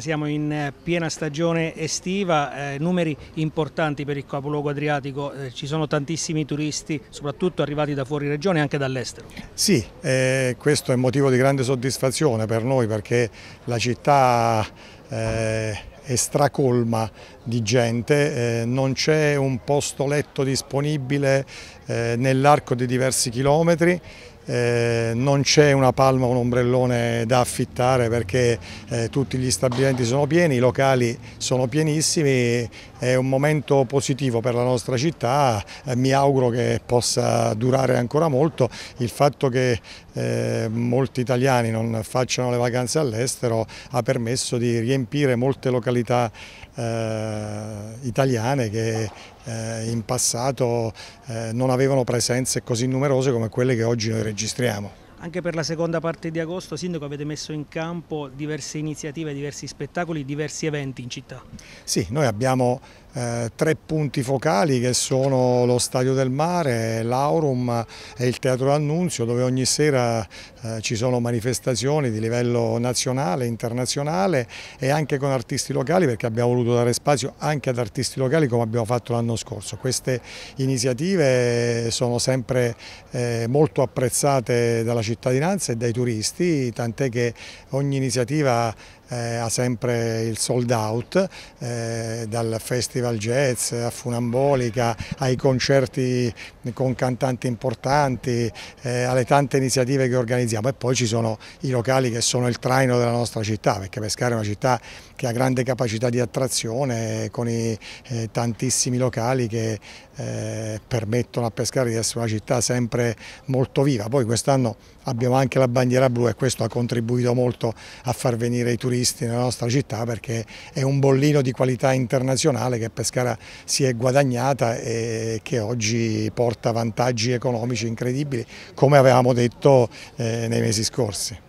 Siamo in eh, piena stagione estiva, eh, numeri importanti per il capoluogo adriatico, eh, ci sono tantissimi turisti, soprattutto arrivati da fuori regione e anche dall'estero. Sì, eh, questo è motivo di grande soddisfazione per noi perché la città eh, è stracolma di gente, eh, non c'è un posto letto disponibile eh, nell'arco di diversi chilometri, eh, non c'è una palma o un ombrellone da affittare perché eh, tutti gli stabilimenti sono pieni, i locali sono pienissimi, è un momento positivo per la nostra città, eh, mi auguro che possa durare ancora molto, il fatto che eh, molti italiani non facciano le vacanze all'estero ha permesso di riempire molte località eh, italiane che in passato non avevano presenze così numerose come quelle che oggi noi registriamo registriamo. Anche per la seconda parte di agosto, Sindaco, avete messo in campo diverse iniziative, diversi spettacoli, diversi eventi in città. Sì, noi abbiamo eh, tre punti focali che sono lo Stadio del Mare, l'Aurum e il Teatro Annunzio dove ogni sera eh, ci sono manifestazioni di livello nazionale, internazionale e anche con artisti locali perché abbiamo voluto dare spazio anche ad artisti locali come abbiamo fatto l'anno scorso. Queste iniziative sono sempre eh, molto apprezzate dalla cittadinanza e dai turisti, tant'è che ogni iniziativa ha sempre il sold out dal festival festival jazz, a Funambolica, ai concerti con cantanti importanti, eh, alle tante iniziative che organizziamo e poi ci sono i locali che sono il traino della nostra città, perché Pescara è una città che ha grande capacità di attrazione con i eh, tantissimi locali che eh, permettono a Pescara di essere una città sempre molto viva. Poi quest'anno abbiamo anche la bandiera blu e questo ha contribuito molto a far venire i turisti nella nostra città perché è un bollino di qualità internazionale che Pescara si è guadagnata e che oggi porta vantaggi economici incredibili come avevamo detto eh, nei mesi scorsi.